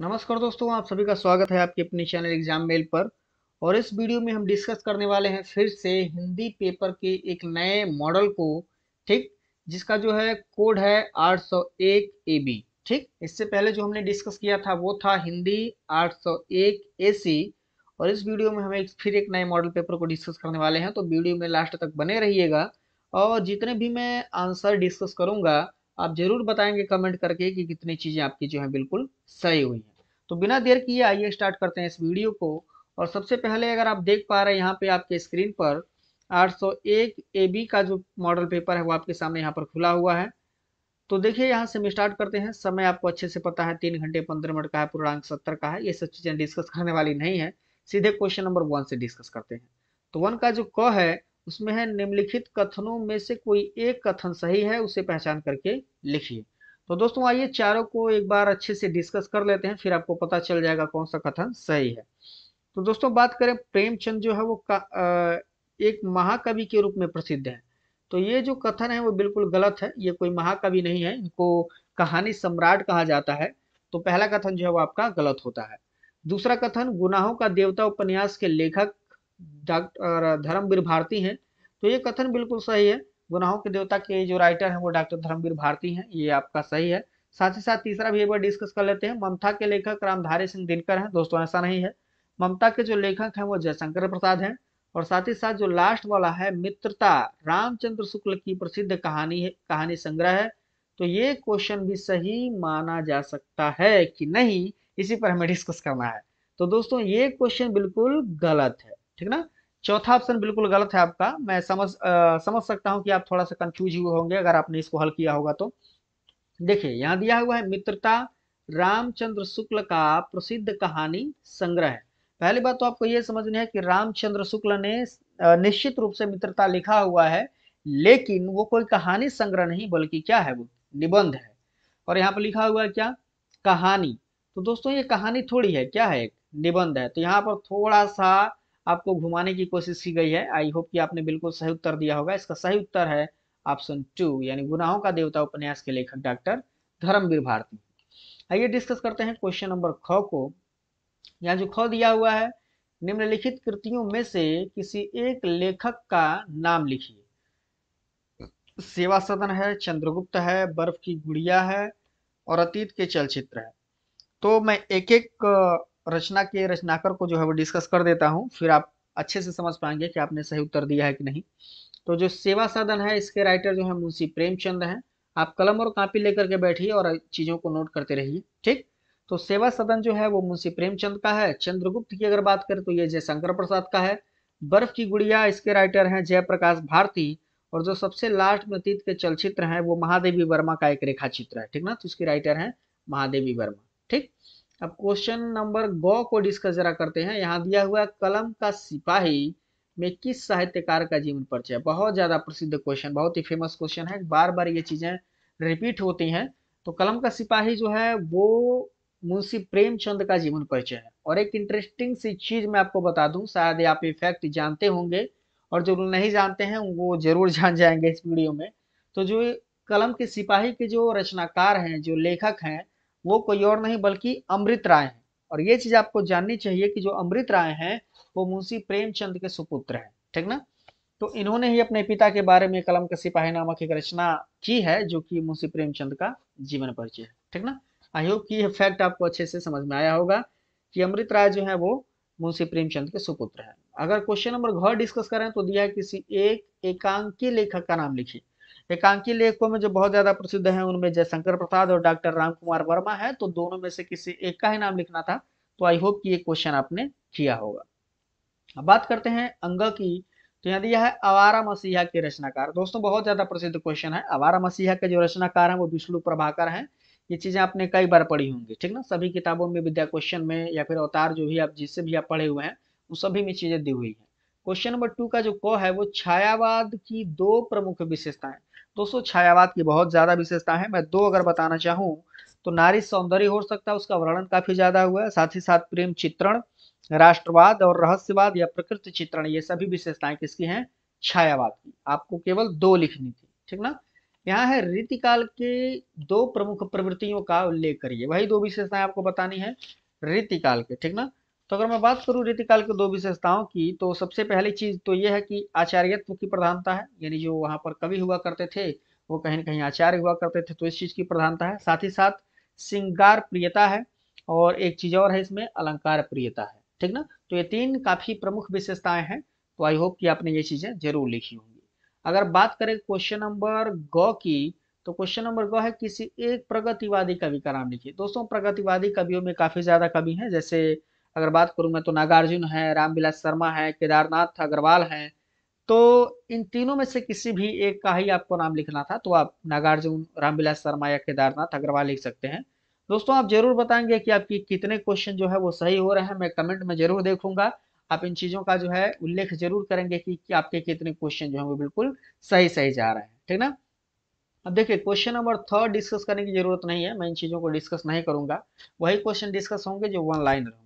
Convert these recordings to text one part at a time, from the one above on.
नमस्कार दोस्तों आप सभी का स्वागत है आपके अपने चैनल एग्जाम मेल पर और इस वीडियो में हम डिस्कस करने वाले हैं फिर से हिंदी पेपर के एक नए मॉडल को ठीक जिसका जो है कोड है 801 बी ठीक इससे पहले जो हमने डिस्कस किया था वो था हिंदी 801 सी और इस वीडियो में हम एक फिर एक नए मॉडल पेपर को डिस्कस करने वाले हैं तो वीडियो में लास्ट तक बने रहिएगा और जितने भी मैं आंसर डिस्कस करूँगा आप जरूर बताएंगे कमेंट करके कि कितनी चीज़ें आपकी जो है बिल्कुल सही हुई हैं तो बिना देर किए आइए स्टार्ट करते हैं इस वीडियो को और सबसे पहले अगर आप देख पा रहे हैं यहाँ पे आपके स्क्रीन पर 801 सौ का जो मॉडल पेपर है वो आपके सामने यहाँ पर खुला हुआ है तो देखिए यहाँ से हम स्टार्ट करते हैं समय आपको अच्छे से पता है तीन घंटे पंद्रह मिनट का है पूर्णांक सत्तर का है ये सब चीज़ें डिस्कस करने वाली नहीं है सीधे क्वेश्चन नंबर वन से डिस्कस करते हैं तो वन का जो क है उसमें है निम्नलिखित कथनों में से कोई एक कथन सही है उसे पहचान करके लिखिए तो दोस्तों आइए चारों को एक बार अच्छे से डिस्कस कर लेते हैं फिर आपको पता चल जाएगा कौन सा कथन सही है तो दोस्तों बात करें प्रेमचंद जो है वो का, आ, एक महाकवि के रूप में प्रसिद्ध है तो ये जो कथन है वो बिल्कुल गलत है ये कोई महाकवि नहीं है इनको कहानी सम्राट कहा जाता है तो पहला कथन जो है वो आपका गलत होता है दूसरा कथन गुनाहों का देवता उपन्यास के लेखक डॉक्टर धर्मवीर भारती हैं तो ये कथन बिल्कुल सही है गुनाहों के देवता के जो राइटर हैं वो डॉक्टर धर्मवीर भारती हैं ये आपका सही है साथ ही साथ तीसरा भी एक बार डिस्कस कर लेते हैं ममता के लेखक रामधारी सिंह दिनकर हैं दोस्तों ऐसा नहीं है ममता के जो लेखक हैं वो जयशंकर प्रसाद हैं और साथ ही साथ जो लास्ट वाला है मित्रता रामचंद्र शुक्ल की प्रसिद्ध कहानी है कहानी संग्रह है तो ये क्वेश्चन भी सही माना जा सकता है कि नहीं इसी पर हमें डिस्कस करना है तो दोस्तों ये क्वेश्चन बिल्कुल गलत है ठीक ना चौथा ऑप्शन बिल्कुल गलत है आपका मैं समझ आ, समझ सकता हूँ कि आप थोड़ा सा कंफ्यूज हुए होंगे अगर आपने इसको हल किया होगा तो देखिए यहाँ दिया हुआ है मित्रता रामचंद्र शुक्ल का प्रसिद्ध कहानी संग्रह पहली बात तो आपको यह समझनी है कि रामचंद्र शुक्ल ने निश्चित रूप से मित्रता लिखा हुआ है लेकिन वो कोई कहानी संग्रह नहीं बल्कि क्या है वो निबंध है और यहाँ पर लिखा हुआ है क्या कहानी तो दोस्तों ये कहानी थोड़ी है क्या है निबंध है तो यहाँ पर थोड़ा सा आपको घुमाने की कोशिश की गई है आई होप कि आपने बिल्कुल सही उत्तर दिया होगा इसका सही उत्तर है ऑप्शन टू यानी गुनाहों का देवता उपन्यास के लेखक डॉक्टर धर्मवीर भारती आइए डिस्कस करते हैं क्वेश्चन नंबर ख को यहाँ जो ख दिया हुआ है निम्नलिखित कृतियों में से किसी एक लेखक का नाम लिखिए सेवा सदन है चंद्रगुप्त है बर्फ की गुड़िया है और अतीत के चलचित्र है तो मैं एक एक रचना के रचनाकर को जो है वो डिस्कस कर देता हूँ फिर आप अच्छे से समझ पाएंगे कि आपने सही उत्तर दिया है कि नहीं तो जो सेवा साधन है इसके राइटर जो है मुंशी प्रेमचंद हैं आप कलम और कापी लेकर के बैठिए और चीज़ों को नोट करते रहिए ठीक तो सेवा सदन जो है वो मुंशी प्रेमचंद का है चंद्रगुप्त की अगर बात करें तो ये जयशंकर प्रसाद का है बर्फ की गुड़िया इसके राइटर हैं जयप्रकाश भारती और जो सबसे लास्ट में अतीत के चलचित्र हैं वो महादेवी वर्मा का एक रेखा चित्र है ठीक ना तो इसके राइटर हैं महादेवी वर्मा ठीक अब क्वेश्चन नंबर गौ को डिस्कस जरा करते हैं यहाँ दिया हुआ कलम का सिपाही में किस साहित्यकार का जीवन परिचय बहुत ज़्यादा प्रसिद्ध क्वेश्चन बहुत ही फेमस क्वेश्चन है बार बार ये चीज़ें रिपीट होती हैं तो कलम का सिपाही जो है वो मुंशी प्रेमचंद का जीवन परिचय है और एक इंटरेस्टिंग सी चीज़ मैं आपको बता दूं शायद आप ये फैक्ट जानते होंगे और जो लोग नहीं जानते हैं वो जरूर जान जाएंगे इस वीडियो में तो जो कलम के सिपाही के जो रचनाकार हैं जो लेखक हैं वो कोई और नहीं बल्कि अमृत राय है और ये चीज आपको जाननी चाहिए कि जो अमृत राय है वो मुंशी प्रेमचंद के सुपुत्र है ठीक ना तो इन्होंने ही अपने पिता के बारे में कलम के सिपाही नामक एक रचना की है जो कि मुंशी प्रेमचंद का जीवन परिचय है ठीक ना आई होप कि यह फैक्ट आपको अच्छे से समझ में आया होगा कि अमृत राय जो है वो मुंशी प्रेमचंद के सुपुत्र है अगर क्वेश्चन नंबर घर डिस्कस करें तो दिया किसी एक एकांकी लेखक का नाम लिखिए एकांकी लेखकों में जो बहुत ज्यादा प्रसिद्ध हैं उनमें जयशंकर प्रसाद और डॉक्टर राम कुमार वर्मा है तो दोनों में से किसी एक का ही नाम लिखना था तो आई होप कि ये क्वेश्चन आपने किया होगा अब बात करते हैं अंग की तो यहाँ दिया है अवारा मसीहा के रचनाकार दोस्तों बहुत ज्यादा प्रसिद्ध क्वेश्चन है अवारा मसीहा के जो रचनाकार हैं वो विष्णु प्रभाकर हैं ये चीजें आपने कई बार पढ़ी होंगी ठीक ना सभी किताबों में विद्या क्वेश्चन में या फिर अवतार जो भी आप जिससे भी आप पढ़े हुए हैं उन सभी में चीजें दी हुई है क्वेश्चन नंबर टू का जो क है वो छायावाद की दो प्रमुख विशेषताएं दोस्तों छायावाद की बहुत ज़्यादा विशेषता है मैं दो अगर बताना चाहूँ तो नारी सौंदर्य हो सकता है उसका वर्णन काफ़ी ज़्यादा हुआ है साथ ही साथ प्रेम चित्रण राष्ट्रवाद और रहस्यवाद या प्रकृति चित्रण ये सभी विशेषताएं किसकी हैं छायावाद की आपको केवल दो लिखनी थी ठीक ना यहाँ है रीतिकाल के दो प्रमुख प्रवृत्तियों का उल्लेख करिए वही दो विशेषताएं आपको बतानी है रीतिकाल के ठीक ना तो अगर मैं बात करूँ रीतिकाल के दो विशेषताओं की तो सबसे पहली चीज़ तो यह है कि आचार्यत्व की प्रधानता है यानी जो वहां पर कवि हुआ करते थे वो कहीं ना कहीं आचार्य हुआ करते थे तो इस चीज़ की प्रधानता है साथ ही साथ श्रृंगार प्रियता है और एक चीज़ और है इसमें अलंकार प्रियता है ठीक ना तो ये तीन काफ़ी प्रमुख विशेषताएं हैं तो आई होप कि आपने ये चीज़ें जरूर लिखी होंगी अगर बात करें क्वेश्चन नंबर ग की तो क्वेश्चन नंबर ग है किसी एक प्रगतिवादी कवि का नाम लिखिए दोस्तों प्रगतिवादी कवियों में काफ़ी ज़्यादा कवि हैं जैसे अगर बात करूं मैं तो नागार्जुन है रामविलास शर्मा है केदारनाथ अग्रवाल हैं तो इन तीनों में से किसी भी एक का ही आपको नाम लिखना था तो आप नागार्जुन रामविलास शर्मा या केदारनाथ अग्रवाल लिख सकते हैं दोस्तों आप जरूर बताएंगे कि आपकी कितने क्वेश्चन जो है वो सही हो रहे हैं मैं कमेंट में जरूर देखूंगा आप इन चीज़ों का जो है उल्लेख जरूर करेंगे कि, कि आपके कितने क्वेश्चन जो है वो बिल्कुल सही सही जा रहे हैं ठीक ना अब देखिए क्वेश्चन नंबर थर्ड डिस्कस करने की जरूरत नहीं है मैं इन चीज़ों को डिस्कस नहीं करूंगा वही क्वेश्चन डिस्कस होंगे जो वन लाइनर होंगे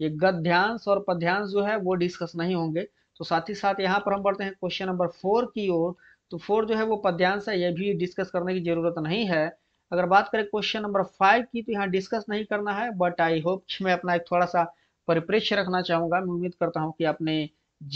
ये गद्यांश और पद्यांश जो है वो डिस्कस नहीं होंगे तो साथ ही साथ यहाँ पर हम पढ़ते हैं क्वेश्चन नंबर फोर की ओर तो फोर जो है वो पद्यांश है ये भी डिस्कस करने की जरूरत नहीं है अगर बात करें क्वेश्चन नंबर फाइव की तो यहाँ डिस्कस नहीं करना है बट आई होप कि मैं अपना एक थोड़ा सा परिप्रेक्ष्य रखना चाहूँगा मैं उम्मीद करता हूँ कि अपने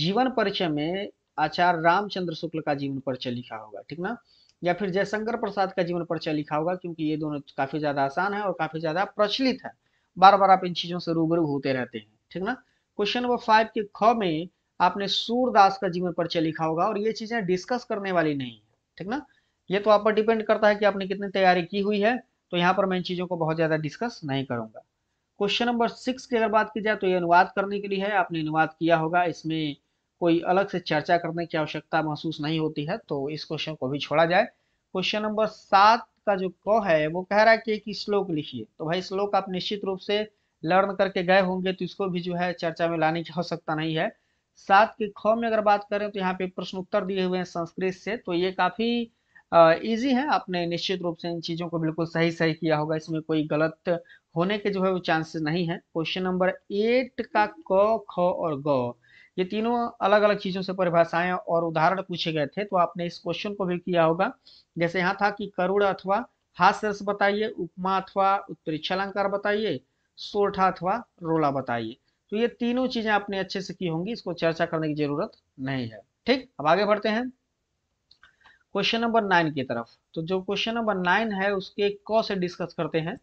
जीवन परिचय में आचार्य रामचंद्र शुक्ल का जीवन परिचय लिखा होगा ठीक ना या फिर जयशंकर प्रसाद का जीवन परिचय लिखा होगा क्योंकि ये दोनों काफी ज्यादा आसान है और काफी ज्यादा प्रचलित है बार बार आप इन चीजों से रूबरू होते रहते हैं ठीक ना क्वेश्चन नंबर फाइव के ख में आपने सूरदास का जीवन परिचय लिखा होगा और ये चीजें डिस्कस करने वाली नहीं है ठीक ना ये तो आप पर डिपेंड करता है कि आपने कितनी तैयारी की हुई है तो यहाँ पर मैं इन चीजों को बहुत ज्यादा डिस्कस नहीं करूंगा क्वेश्चन नंबर सिक्स की अगर बात की जाए तो ये अनुवाद करने के लिए है आपने अनुवाद किया होगा इसमें कोई अलग से चर्चा करने की आवश्यकता महसूस नहीं होती है तो इस क्वेश्चन को भी छोड़ा जाए क्वेश्चन नंबर सात का जो क है वो कह रहा है कि एक श्लोक लिखिए तो भाई श्लोक आप निश्चित रूप से लर्न करके गए होंगे तो इसको भी जो है चर्चा में लाने की आवश्यकता नहीं है सात के ख में अगर बात करें तो यहाँ पे प्रश्न उत्तर दिए हुए हैं संस्कृत से तो ये काफी इजी है आपने निश्चित रूप से इन चीजों को बिल्कुल सही सही किया होगा इसमें कोई गलत होने के जो है वो चांसेस नहीं है क्वेश्चन नंबर एट का क ख और ग ये तीनों अलग अलग चीज़ों से परिभाषाएं और उदाहरण पूछे गए थे तो आपने इस क्वेश्चन को भी किया होगा जैसे यहाँ था कि करुण अथवा हास्य रस बताइए उपमा अथवा उत्प्रेक्षा अलंकार बताइए सोठा अथवा रोला बताइए तो ये तीनों चीज़ें आपने अच्छे से की होंगी इसको चर्चा करने की जरूरत नहीं है ठीक अब आगे बढ़ते हैं क्वेश्चन नंबर नाइन की तरफ तो जो क्वेश्चन नंबर नाइन है उसके क से डिस्कस करते हैं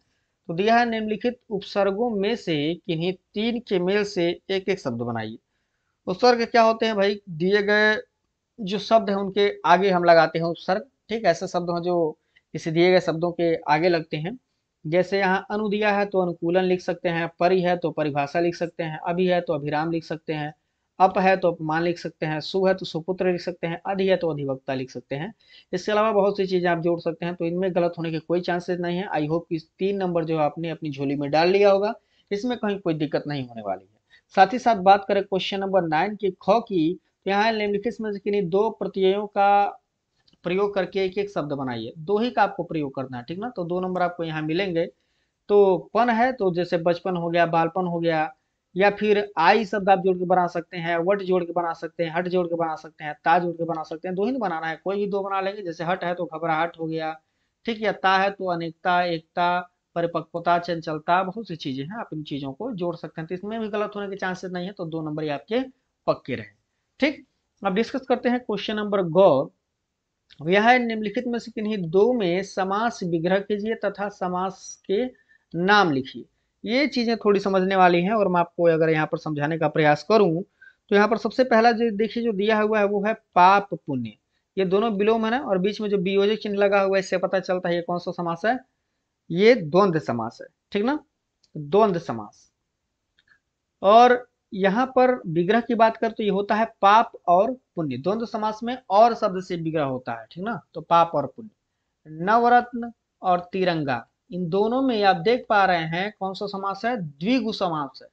तो दिया है निम्नलिखित उपसर्गों में से किन्हीं तीन के मेल से एक एक शब्द बनाइए उपसर्ग तो क्या होते हैं भाई दिए गए जो शब्द हैं उनके आगे हम लगाते हैं उपसर्ग ठीक ऐसे शब्द हैं जो किसी दिए गए शब्दों के आगे लगते हैं जैसे यहाँ अनु दिया है तो अनुकूलन लिख सकते हैं परि है तो परिभाषा लिख सकते हैं अभि है तो अभिराम लिख सकते हैं अप है तो अपमान लिख सकते हैं सु है तो सुपुत्र लिख सकते हैं अधि है तो अधिवक्ता लिख सकते हैं इसके अलावा बहुत सी चीज़ें आप जोड़ सकते हैं तो इनमें गलत होने के कोई चांसेस नहीं है आई होप कि तीन नंबर जो आपने अपनी झोली में डाल लिया होगा इसमें कहीं कोई दिक्कत नहीं होने वाली है साथ ही साथ बात करें क्वेश्चन नंबर नाइन की ख की तो यहाँ निम्नलिखित में से किन्हीं दो प्रत्ययों का प्रयोग करके एक एक शब्द बनाइए दो ही का आपको प्रयोग करना है ठीक ना तो दो नंबर आपको यहाँ मिलेंगे तो पन है तो जैसे बचपन हो गया बालपन हो गया या फिर आई शब्द आप जोड़ के बना सकते हैं वट जोड़ के बना सकते हैं हट जोड़ के बना सकते हैं ता जोड़ के बना सकते हैं दो ही बनाना है कोई भी दो बना लेंगे जैसे हट है तो घबराहट हो गया ठीक है ता है तो अनेकता एकता परिपक्वता चंचलता बहुत सी चीजें हैं आप इन चीजों को जोड़ सकते हैं तो इसमें भी गलत होने के चांसेस नहीं है तो दो नंबर ही आपके पक्के रहे ठीक अब डिस्कस करते हैं क्वेश्चन नंबर गौ यह है निम्नलिखित में से किन्हीं दो में समास विग्रह कीजिए तथा समास के नाम लिखिए ये चीजें थोड़ी समझने वाली हैं और मैं आपको अगर यहाँ पर समझाने का प्रयास करूँ तो यहाँ पर सबसे पहला जो देखिए जो दिया हुआ है वो है पाप पुण्य ये दोनों विलोम है ना और बीच में जो वियोजक चिन्ह लगा हुआ है इससे पता चलता है ये कौन सा समास है ये द्वंद्व समास है ठीक ना द्वंद्व समास और यहां पर विग्रह की बात कर तो ये होता है पाप और पुण्य द्वंद्व समास में और शब्द से विग्रह होता है ठीक ना तो पाप और पुण्य नवरत्न और तिरंगा इन दोनों में आप देख पा रहे हैं कौन सा समास है द्विगु समास है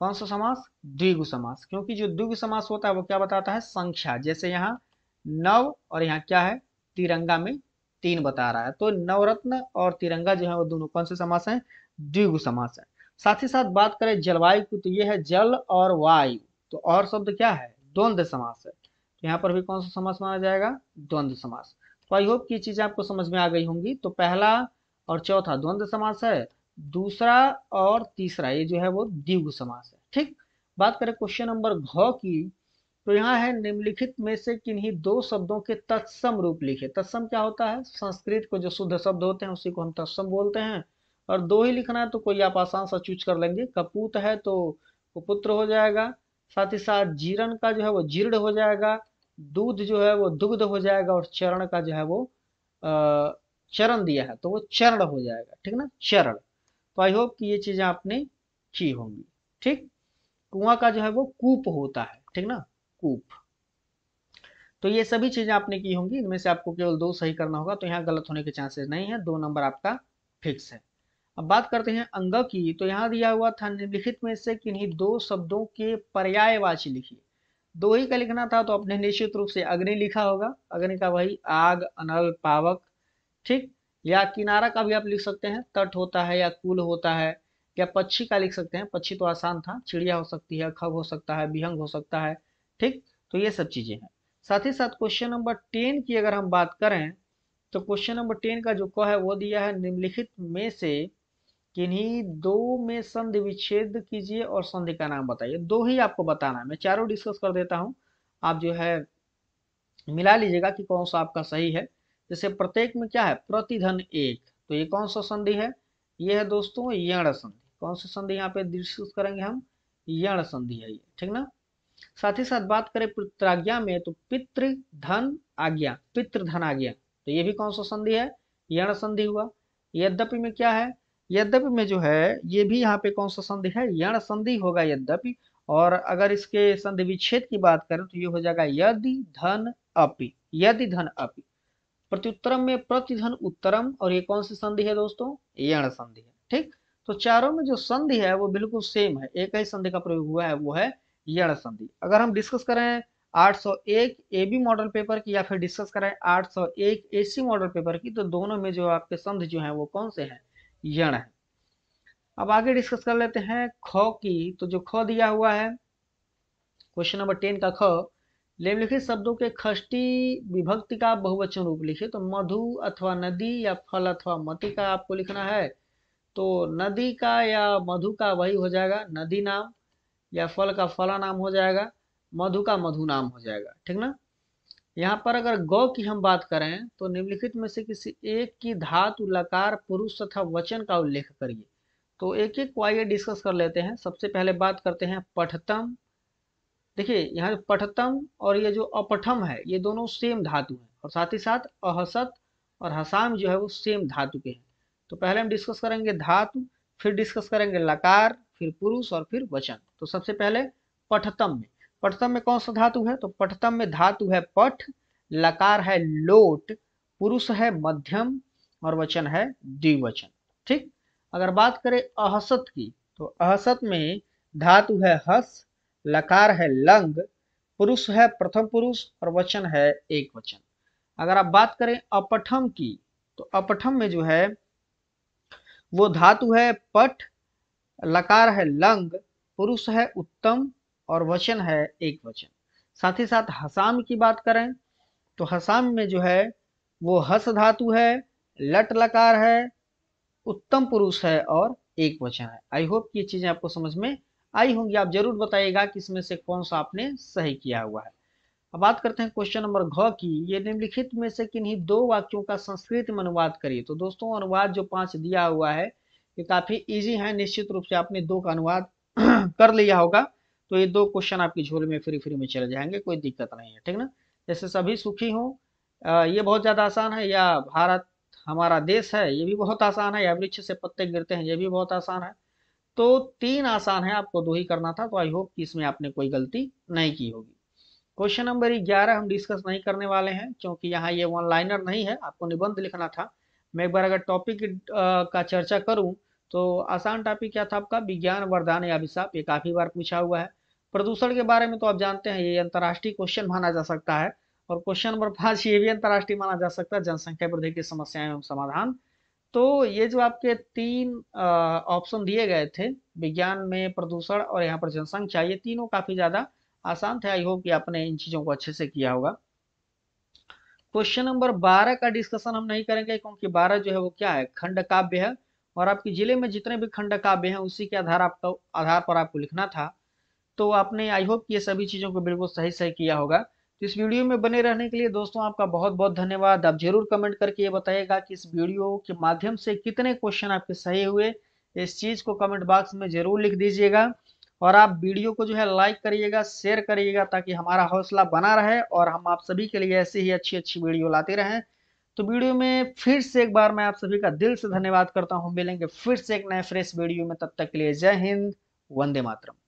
कौन सा समास द्विगु समास क्योंकि जो द्विगु समास होता है वो क्या बताता है संख्या जैसे यहाँ नव और यहाँ क्या है तिरंगा में तीन बता रहा है तो नवरत्न और तिरंगा जो है वो दोनों कौन से समास हैं द्विगु समास है साथ ही साथ बात करें जलवायु की तो ये है जल और वायु तो और शब्द क्या है द्वंद्व समास है तो यहाँ पर भी कौन सा समास माना जाएगा द्वंद्व समास तो आई होप की चीजें आपको समझ में आ गई होंगी तो पहला और चौथा द्वंद्व समास है दूसरा और तीसरा ये जो है वो द्विगु समास है ठीक बात करें क्वेश्चन नंबर घ की तो यहाँ है निम्नलिखित में से किन्हीं दो शब्दों के तत्सम रूप लिखे तत्सम क्या होता है संस्कृत को जो शुद्ध शब्द होते हैं उसी को हम तत्सम बोलते हैं और दो ही लिखना है तो कोई आप आसान सा चूज कर लेंगे कपूत है तो कुपुत्र हो जाएगा साथ ही साथ जीरन का जो है वो जीर्ण हो जाएगा दूध जो है वो दुग्ध हो जाएगा और चरण का जो है वो चरण दिया है तो वो चरण हो जाएगा ठीक ना चरण तो आई होप कि ये चीजें आपने की होंगी ठीक कुआ का जो है वो कूप होता है ठीक ना कूप तो ये सभी चीज़ें आपने की होंगी इनमें से आपको केवल दो सही करना होगा तो यहाँ गलत होने के चांसेस नहीं है दो नंबर आपका फिक्स है अब बात करते हैं अंग की तो यहाँ दिया हुआ था निम्नलिखित में से किन्हीं दो शब्दों के पर्यायवाची लिखिए दो ही का लिखना था तो आपने निश्चित रूप से अग्नि लिखा होगा अग्नि का वही आग अनल पावक ठीक या किनारा का भी आप लिख सकते हैं तट होता है या कुल होता है या पक्षी का लिख सकते हैं पक्षी तो आसान था चिड़िया हो सकती है खग हो सकता है बिहंग हो सकता है ठीक तो ये सब चीजें हैं साथ ही साथ क्वेश्चन नंबर टेन की अगर हम बात करें तो क्वेश्चन नंबर टेन का जो क है वो दिया है निम्नलिखित में से किन्हीं दो में संधि विच्छेद कीजिए और संधि का नाम बताइए दो ही आपको बताना है मैं चारों डिस्कस कर देता हूं आप जो है मिला लीजिएगा कि कौन सा आपका सही है जैसे प्रत्येक में क्या है प्रतिधन एक तो ये कौन सा संधि है ये है दोस्तों यण संधि कौन सा संधि यहाँ पे डिस्कस करेंगे हम यण संधि है ये ठीक ना साथ ही साथ बात करें पित्राज्ञा में तो पितृ धन आज्ञा धन आज्ञा तो ये भी कौन सा संधि है यण संधि हुआ यद्यपि में क्या है यद्यपि में जो है ये भी यहाँ पे कौन सा संधि है यण संधि होगा यद्यपि और अगर इसके संधि विच्छेद की बात करें तो ये हो जाएगा यदि धन अपि यदि धन अपि प्रत्युत्तरम में प्रतिधन उत्तरम और ये कौन सी संधि है दोस्तों यण संधि है ठीक तो चारों में जो संधि है वो बिल्कुल सेम है एक ही संधि का प्रयोग हुआ है वो है यण संधि अगर हम डिस्कस करें 801 एबी मॉडल पेपर की या फिर डिस्कस करें 801 एसी मॉडल पेपर की तो दोनों में जो आपके संधि जो है वो कौन से हैं यण है अब आगे डिस्कस कर लेते हैं ख की तो जो ख दिया हुआ है क्वेश्चन नंबर टेन का ख निम्नलिखित शब्दों के खष्टी विभक्ति का बहुवचन रूप लिखिए तो मधु अथवा नदी या फल अथवा मती का आपको लिखना है तो नदी का या मधु का वही हो जाएगा नदी नाम या फल का फला नाम हो जाएगा मधु का मधु नाम हो जाएगा ठीक ना यहाँ पर अगर गौ की हम बात करें तो निम्नलिखित में से किसी एक की धातु लकार पुरुष तथा वचन का उल्लेख करिए तो एक एक को आइए डिस्कस कर लेते हैं सबसे पहले बात करते हैं पठतम देखिए यहाँ पठतम और ये जो अपठम है ये दोनों सेम धातु हैं और साथ ही साथ अहसत और हसाम जो है वो सेम धातु के हैं तो पहले हम डिस्कस करेंगे धातु फिर डिस्कस करेंगे लकार फिर पुरुष और फिर वचन तो सबसे पहले पठतम में पठतम में कौन सा धातु है तो पठतम में धातु है पठ लकार है लोट पुरुष है मध्यम और वचन है द्विवचन ठीक अगर बात करें अहसत की तो अहसत में धातु है हस लकार है लंग पुरुष है प्रथम पुरुष और वचन है एक वचन अगर आप बात करें अपठम की तो अपठम में जो है वो धातु है पठ लकार है लंग पुरुष है उत्तम और वचन है एक वचन साथ ही साथ हसाम की बात करें तो हसाम में जो है वो हस धातु है लट लकार है उत्तम पुरुष है और एक वचन है आई होप ये चीजें आपको समझ में आई होंगी आप जरूर बताइएगा कि इसमें से कौन सा आपने सही किया हुआ है अब बात करते हैं क्वेश्चन नंबर घ की ये निम्नलिखित में से किन्हीं दो वाक्यों का संस्कृत में अनुवाद करिए तो दोस्तों अनुवाद जो पांच दिया हुआ है ये काफ़ी इजी है निश्चित रूप से आपने दो का अनुवाद कर लिया होगा तो ये दो क्वेश्चन आपकी झोल में फ्री फ्री में चले जाएंगे कोई दिक्कत नहीं है ठीक ना जैसे सभी सुखी हो ये बहुत ज़्यादा आसान है या भारत हमारा देश है ये भी बहुत आसान है या वृक्ष से पत्ते गिरते हैं ये भी बहुत आसान है तो तीन आसान है आपको दो ही करना था तो आई होप कि इसमें आपने कोई गलती नहीं की होगी क्वेश्चन नंबर ग्यारह हम डिस्कस नहीं करने वाले हैं क्योंकि यहाँ ये वन लाइनर नहीं है आपको निबंध लिखना था मैं एक बार अगर टॉपिक का चर्चा करूं तो आसान टॉपिक क्या था आपका विज्ञान वरदान या अभिशाप ये काफ़ी बार पूछा हुआ है प्रदूषण के बारे में तो आप जानते हैं ये अंतर्राष्ट्रीय क्वेश्चन माना जा सकता है और क्वेश्चन नंबर पांच ये भी अंतर्राष्ट्रीय माना जा सकता है जनसंख्या वृद्धि की समस्याएं एवं समाधान तो ये जो आपके तीन ऑप्शन दिए गए थे विज्ञान में प्रदूषण और यहाँ पर जनसंख्या ये तीनों काफ़ी ज़्यादा आसान थे आई होप कि आपने इन चीज़ों को अच्छे से किया होगा क्वेश्चन नंबर बारह का डिस्कशन हम नहीं करेंगे क्योंकि बारह जो है वो क्या है खंड काव्य है और आपके ज़िले में जितने भी खंड काव्य हैं उसी के आधार आपका आधार पर आपको लिखना था तो आपने आई होप ये सभी चीज़ों को बिल्कुल सही सही किया होगा तो इस वीडियो में बने रहने के लिए दोस्तों आपका बहुत बहुत धन्यवाद आप जरूर कमेंट करके ये बताइएगा कि इस वीडियो के माध्यम से कितने क्वेश्चन आपके सही हुए इस चीज़ को कमेंट बॉक्स में ज़रूर लिख दीजिएगा और आप वीडियो को जो है लाइक करिएगा शेयर करिएगा ताकि हमारा हौसला बना रहे और हम आप सभी के लिए ऐसी ही अच्छी अच्छी वीडियो लाते रहें तो वीडियो में फिर से एक बार मैं आप सभी का दिल से धन्यवाद करता हूँ मिलेंगे फिर से एक नए फ्रेश वीडियो में तब तक के लिए जय हिंद वंदे मातरम